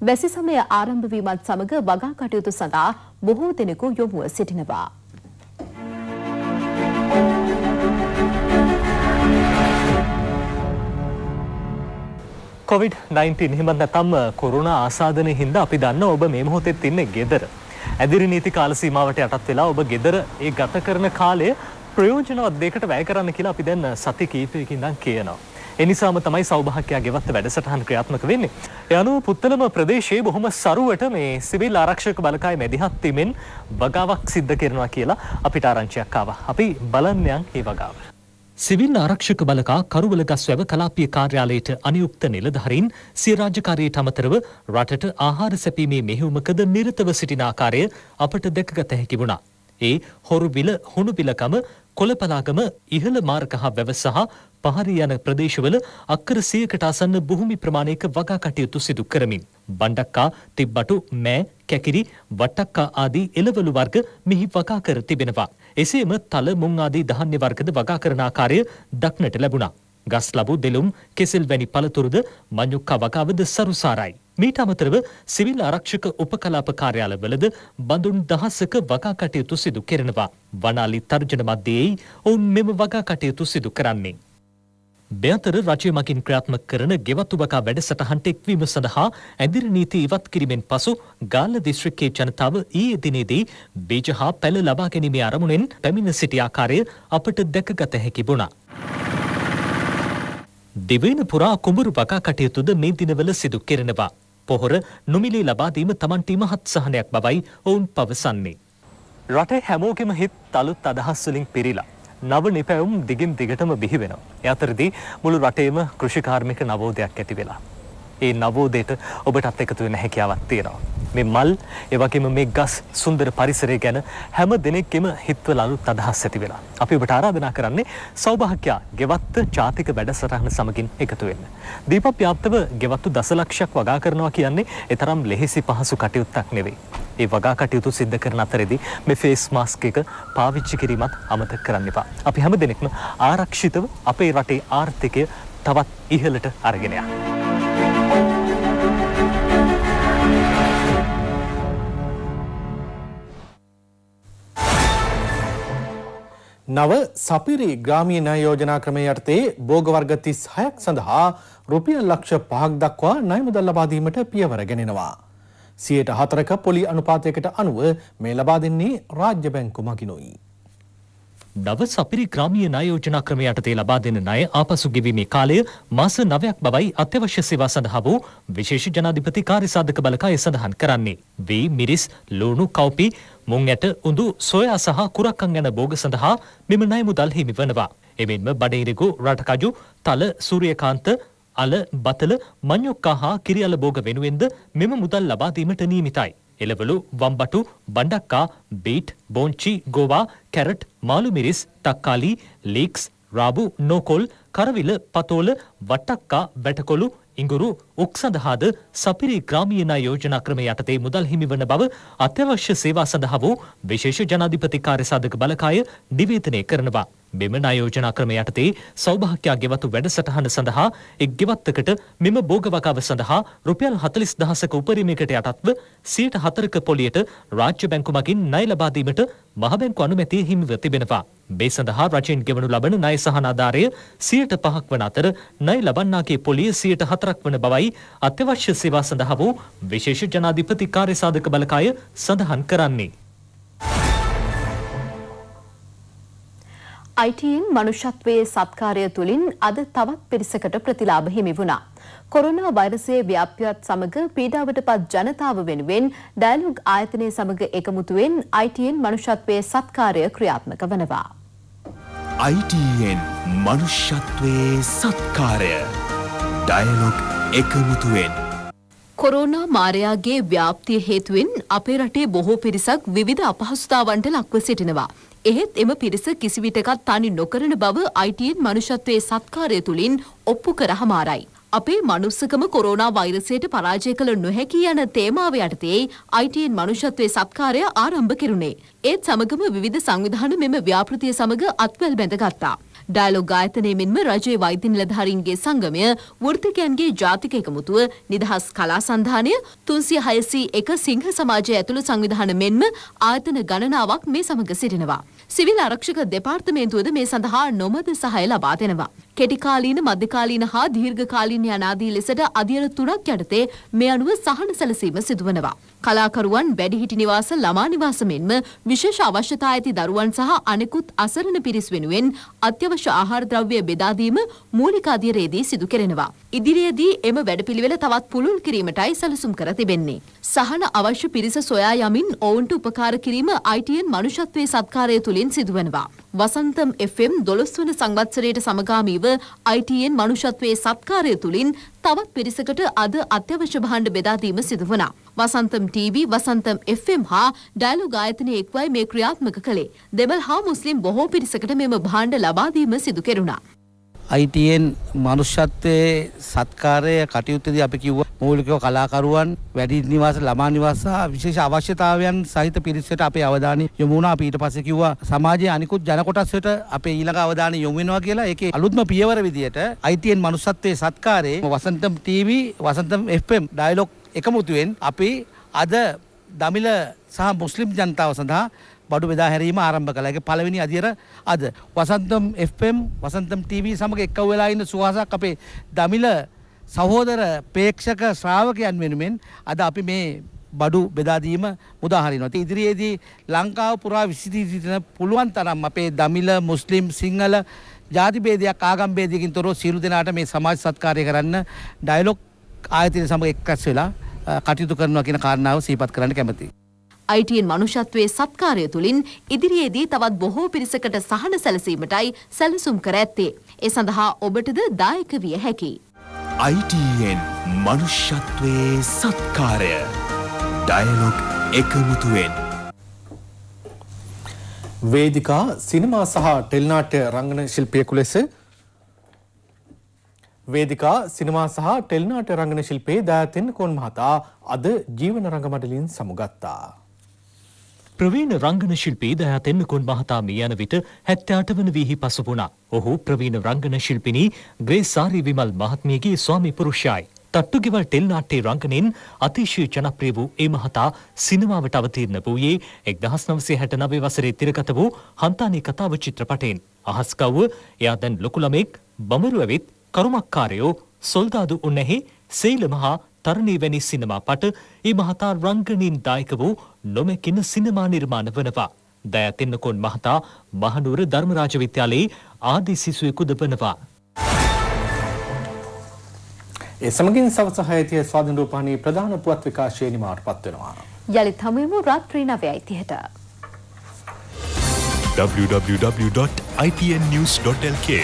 වැසි සමය ආරම්භවීමත් සමඟ වගා කටයුතු සඳහා බොහෝ දෙනෙකු යොමුව සිටිනවා. කොවිD-19 හිමත් නැතම් කොරුණ ආසාධනය හින්දා අපි දන්න ඔබ මේ මොහොතෙත් ඉන්න ගෙදර. ඇදිරි නීති කාලසීමාවට යටත් වෙලා ඔබ ගෙදර ඒ ගත කරන කාලය ප්‍රයෝජනවත් දෙකට වැය කරන්න කියලා අපි දැන් සති කීපයකින් දන් කියනවා. එනිසාම තමයි සෞභාග්‍යයා ගෙවත්ත වැඩසටහන් ක්‍රියාත්මක වෙන්නේ. යනු පුත්තලම ප්‍රදේශයේ බොහොම සරුවට මේ සිවිල් ආරක්ෂක බලකාය මැදිහත්වීමෙන් වගාවක් සිද්ධ කරනවා කියලා අපිට ආරංචියක් ආවා. අපි බලන්නයන් ඒ වගාව. සිවිල් ආරක්ෂක බලකා කරුවල ගස්වැව කලාපීය කාර්යාලයට අනියුක්ත නිලධහරින් සිරාජකාරයට අමතරව රටට ආහාර සැපීමේ මෙහෙවුමකද නිරතව සිටින ආකාරය අපට දැකගත හැකි වුණා. ඒ හොරුවිල හුණුපිලකම කොළපලාගම ඉහළ මාර්ග හා වැව සහ පහරි යන ප්‍රදේශවල අක්කර සියකට අසන්න බොහොමි ප්‍රමාණයක වගා කටයුතු සිදු කරමින්. බණ්ඩක්කා තිබ්බටු මෑ කැකිරි වට්ටක්කා ආදී එළවලු වර්ග මෙහි වකා කර තිබෙනවා. එසේම තල මුං ආදී ධාන්‍ය වර්ගද වගා කරන ආකාරය දක්නට ලැබුණා. ගස් ලබු දෙලුම් කෙසෙල් වැනි පළතුරුද මඤ්ඤුක්කා වගාවද සරුසාරයි. මීට අමතරව සිවිල් ආරක්ෂක උපකලාප කාර්යාලවලද බඳුන් දහසක වගා කටයුතු සිදු කෙරෙනවා. වනාලි තර්ජන මැදේ ඔවුන් මෙම වගා කටයුතු සිදු කරන්නේ. බෙන්තර රජය මගින් ක්‍රියාත්මක කරන ගෙවතුබකා වැඩසටහනට එක්වීම සඳහා ඇඳිරි නීති ඉවත් කිරීමෙන් පසු ගාල්ල දිස්ත්‍රික්කයේ ජනතාව ඊයේ දිනේදී බීජ හා පැළ ලබා ගැනීමේ අරමුණෙන් පැමිණ සිටි ආකාරය අපට දැකගත හැකි වුණා. දිවයින පුරා කුඹුරු බකා කටයුතුද මේ දිනවල සිදු කෙරෙනවා. පොහොර නොමිලේ ලබාදීම තමන්ට මහත් සහනයක් බවයි ඔවුන් පවසන්නේ. රටේ හැමෝගෙම හිත් අලුත් අදහස් වලින් පිරීලා නව නිපැවුම් දිගින් දිගටම බිහි වෙනවා. ඒ අතරදී මුළු රටේම කෘෂිකාර්මික නවෝදයක් ඇති වෙලා. ඒ නවෝදයට ඔබටත් එකතු වෙන හැකියාවක් තියෙනවා. මේ මල් ඒවගේම මේ ගස් සුන්දර පරිසරය ගැන හැම දෙනෙක්ෙම හිත්වල අලුත් අදහස් ඇති වෙලා. අපි ඔබට ආරාධනා කරන්නේ සෞභාග්‍යයා ගෙවත්ත ජාතික වැඩසටහන සමගින් එකතු වෙන්න. දීපප්‍යාප්තව ගෙවත්තු දසලක්ෂයක් වගා කරනවා කියන්නේ එතරම් ලෙහෙසි පහසු කටයුත්තක් නෙවෙයි. ඒ වගා කටයුතු සිද්ධ කරන අතරෙදි මේ ෆේස් මාස්ක එක පාවිච්චි කිරීමත් අමතක කරන්න එපා. අපි හැම දෙනෙක්ම ආරක්ෂිතව අපේ රටේ ආර්ථිකය තවත් ඉහළට අරගෙනයක්. නව සපිරි ග්‍රාමීය ණය යෝජනා ක්‍රමය යටතේ භෝග වර්ග 36ක් සඳහා රුපියල් ලක්ෂ 5ක් දක්වා ණය මුදල් ලබා දීමට පියවර ගෙනෙනවා. 104ක පොලි අනුපාතයකට අනුව මේ ලබා දෙන්නේ රාජ්‍ය බැංකු මගිනුයි. නව සපිරි ග්‍රාමීය ණය යෝජනා ක්‍රම යටතේ ලබා දෙන ණය ආපසු ගෙවීමේ කාලය මාස 9ක් බවයි අත්‍යවශ්‍ය සේවා සඳහා වූ විශේෂ ජනාධිපති කාර්යසාධක බලකාය සඳහන් කරන්නේ. වී මිරිස් ලුණු කව්පි මුං ඇට උඳු සොයා සහ කුරක්කන් යන බෝග සඳහා මෙම ණය මුදල් හිමි වනවා. එමෙන්ම බඩේරිගු රටකජු තල සූර්යකාන්ත අල බතල මඤ්ඤොක්කා හා කිරියල බෝග වෙනුවෙන්ද මෙම මුදල් ලබා දීමට නියමිතයි. එළවලු වම්බටු බණ්ඩක්කා බීට් බෝංචි ගෝවා කැරට් මාළු මිරිස් තක්කාලි ලීක්ස් රාබු නෝකොල් කරවිල පතෝල වට්ටක්කා වැටකොළු ඉඟුරු උක් සඳහාද සපිරි ග්‍රාමීයනා යෝජනා ක්‍රම යටතේ මුදල් හිමිවන බව අත්‍යවශ්‍ය සේවා සඳහා වූ විශේෂ ජනාධිපති කාර්ය සාධක බලකාය නිවේදනය කරනවා. මෙම නයෝජන ක්‍රම යටතේ සෞභාග්‍යයා ගෙවතු වැඩසටහන සඳහා එක් ගෙවත්තකට මෙම භෝගවකාව සඳහා රුපියල් හතලිස් දහසක උපරිමයකට යටත්ව සියට හතරක පොලියට රාජ්‍ය බැංකු මගින් නය ලබාදීමට මහබැංකු අනුමැතිය හිමිව තිබෙනවා. මේ සඳහා රජයෙන් ගෙවනු ලබන ණය සහනාධාරය සියයට පහක් වන අතර ණය ලබන්නාගේ පොලිය සියයට හතරක් වන බවයි අත්‍යවශ්‍ය සේවා සඳහා වූ විශේෂ ජනාධිපති කාර්යසාධක බලකාය සඳහන් කරන්නේ. අයිටීන් මනුෂ්‍යත්වයේ සත්කාරය තුළින් අද තවත් පිරිසකට ප්‍රතිලාභ හිමි වුණා. කොරෝනා වෛරසයේ ව්‍යාප්තියත් සමග පීඩාවට පත් ජනතාව වෙනුවෙන් ඩයලොග් ආයතනය සමග එකමුතුවෙන් අයිටීන් මනුෂ්‍යත්වයේ සත්කාරය ක්‍රියාත්මක වනවා. අයිටීන් මනුෂ්‍යත්වයේ සත්කාරය ඩයලොග් එකමුතුවෙන් කොරෝනා මාරයාගේ ව්‍යාප්තිය හේතුවෙන් අපේ රටේ බොහෝ පිරිසක් විවිධ අපහසුතාවන්ට ලක්ව සිටිනවා. එහෙත් එම පිරිස කිසිවිටකත් තනි නොකරන බව අයිටීන් මනුෂත්වයේ සත්කාරය තුළින් ඔප්පු කර හමාරයි. අපේ මනුස්සකම කොරෝනා වෛරසයට පරාජය කළ නොහැකි යන තේමාව යටතේ අයිටන් මනුෂත්වය සත්කාරය ආරම්භ කෙරුණේ. ඒත් සමගම විධ සංවිධාන මෙම ව්‍යාපෘතිය සමඟ අත්වැල් බැඳගත්තා. ඩයිලෝ ගායතනය මෙන්ම රජයේ වෛති නිලධාරින්ගේ සංගමය වෘර්තිකයන්ගේ ජාතික එකමුතුව නිදහස් කලා සන්ධානය තුන්සිය හයසී එක සිංහ සමාජය ඇතුළු සංවිධාන මෙන්ම ආයතන ගණනාවක් මේ සමඟ සිටිනවා. සිවිල් ආරක්ෂක දෙපාර්තමේන්තුවද මේ සඳහා නොමද සහය ලබා දෙනවා. කෙටිකාලීන මධ්‍යකාලීන හා දීර්ඝකාලීන යන ආදී ලෙසට අධියර තුනක් යටතේ මේ අනුව සහන සැලසීම සිදුවනවා. කලාකරුවන් වැඩිහිටි නිවාස ළමා නිවාස මෙන්ම විශේෂ අවශ්‍යතා ඇති දරුවන් සහ අනෙකුත් අසරණ පිරිස් වෙනුවෙන් අත්‍යවශ්‍ය ආහාර ද්‍රව්‍ය බෙදා දීම මූලික අධියරයේදී සිදු කෙරෙනවා. ඉදිරියේදී එම වැඩපිළිවෙල තවත් පුළුල් කිරීමටයි සැලසුම් කර තිබෙන්නේ. සහන අවශ්‍ය පිරිස සොයා යමින් ඔවුන්ට උපකාර කිරීම ITN මනුෂත්වයේ සත්කාරය තුලින් සිදුවනවා. වසන්තම් FM 12 වන සංවත්සරයට සමගාමීව අනුව අයිටයෙන් මනුෂත්වයේ සත්කාරය තුළින් තවත් පිරිසකට අද අත්‍යවශ්‍ය භාණ්ඩ බෙදාදීම සිදු වනා. වසන්තම් TV වසන්තම් FM හා ඩයිලොග් ආයතනය එක්වයි මේ ක්‍රියාත්මක කළේ. දෙමළ හා මුස්ලිම් බොහෝ පිරිසකට මෙම භාණ්ඩ ලබාදීම සිදු කෙරුණා. අයිතියෙන් මනුෂ්‍යත්වයේ සත්කාරය කටයුත්තදී අපි කිව්ව මූලිකව කලාකරුවන් වැඩි නිවාස ළමා නිවාස විශේෂ අවශ්‍යතාවයන් සහිත පිරිසට අපේ අවධානය යොමු වුණා අපි ඊට පස්සේ කිව්වා සමාජයේ අනිකුත් ජන කොටස්වලට අපේ ඊළඟ අවධානය යොමු වෙනවා කියලා ඒකේ අලුත්ම පියවර විදියට අයිතියෙන් මනුෂ්‍යත්වයේ සත්කාරයේ Vasantham TV Vasantham FM Dialog එකමුතුවෙන් අපි අද දමිල සහ මුස්ලිම් ජනතාව සඳහා බඩු බෙදා හැරීම ආරම්භ කළා. ඒක පළවෙනි අදියර අද වසන්තම් FM වසන්තම් TV සමග එක්ව වෙලා ඉන්න සුහසක් අපේ දමිල සහෝදර ප්‍රේක්ෂක ශ්‍රාවකයන් වෙනුවෙන් අද අපි මේ බඩු බෙදා දීම මුදා හරිනවා. ඉතින් ඉදිරියේදී ලංකාව පුරා විසිරී සිටින පුළුවන් තරම් අපේ දමිල මුස්ලිම් සිංහල ජාති භේදයක් ආගම් භේදයකින් තොරව සියලු දෙනාට මේ සමාජ සත්කාරය කරන්න ඩයලොග් ආයතනය සමග එක්කස් වෙලා කටයුතු කරනවා කියන කාරණාව සිහිපත් කරන්න කැමතියි. අයිටීන් මනුෂත්වයේ සත්කාරය තුළින් ඉදිරියේදී තවත් බොහෝ පිරිසකට සහන සැලසීමටයි සැලසුම් කර ඇත්තේ. ඒ සඳහා ඔබටද දායක විය හැකියි. ITN මනුෂ්‍යත්වයේ සත්කාරය ඩයලොග් එකමුතුවෙන් වේදිකා සිනමා සහ ටෙල්නාට්‍ය රංගන ශිල්පියෙකු ලෙස වේදිකා සිනමා සහ ටෙල්නාට්‍ය රංගන ශිල්පයේ දයාතින් කොන් මහතා අද ජීවන රංගමඩලින් සමුගත්තා ප්‍රවීණ රංගන ශිල්පී දයා තෙන්නකොන් මහතා මිය යන විට 78 වන වීහි පසු වුණා. ඔහු ප්‍රවීණ රංගන ශිල්පිනී ග්‍රේස් සාරි විමල් මහත්මියගේ ස්වාමි පුරුෂයයි. තට්ටුගෙවල් ටෙල් නාට්‍ය රංගනෙන් අතිශය ජනප්‍රිය වූ ඒ මහතා සිනමාවට අවතීර්ණ වූයේ 1969 වසරේ තිරගත වූ හන්තානි කතාව චිත්‍රපටයෙන්. අහස්කව්ව එයා දැන් ලොකු ළමෙක්, බමරු ඇවිත්, කරුමක්කාරයෝ, සොල්දාදු උන්නැහි, සේලමහා තරණී වැනි සිනමා පට ඒ මහතා රංගනීන් දායක වූ නොමැකින සිනමා නිර්මාණ වනවා. දයත් එන්නකොන් මහතා මහනුවර ධර්මරාජ විද්‍යාලයේ ආදි සිසුවෙකුද වනවා. ඒ සමගින් සවස 6යි ස්වාධීන රූපවාහිනී ප්‍රධාන පුවත් විකාශයේ නිමාවටපත් වෙනවා. යලිත් හමුවෙමු රාත්‍රී 9:30ට. www.itnnews.lk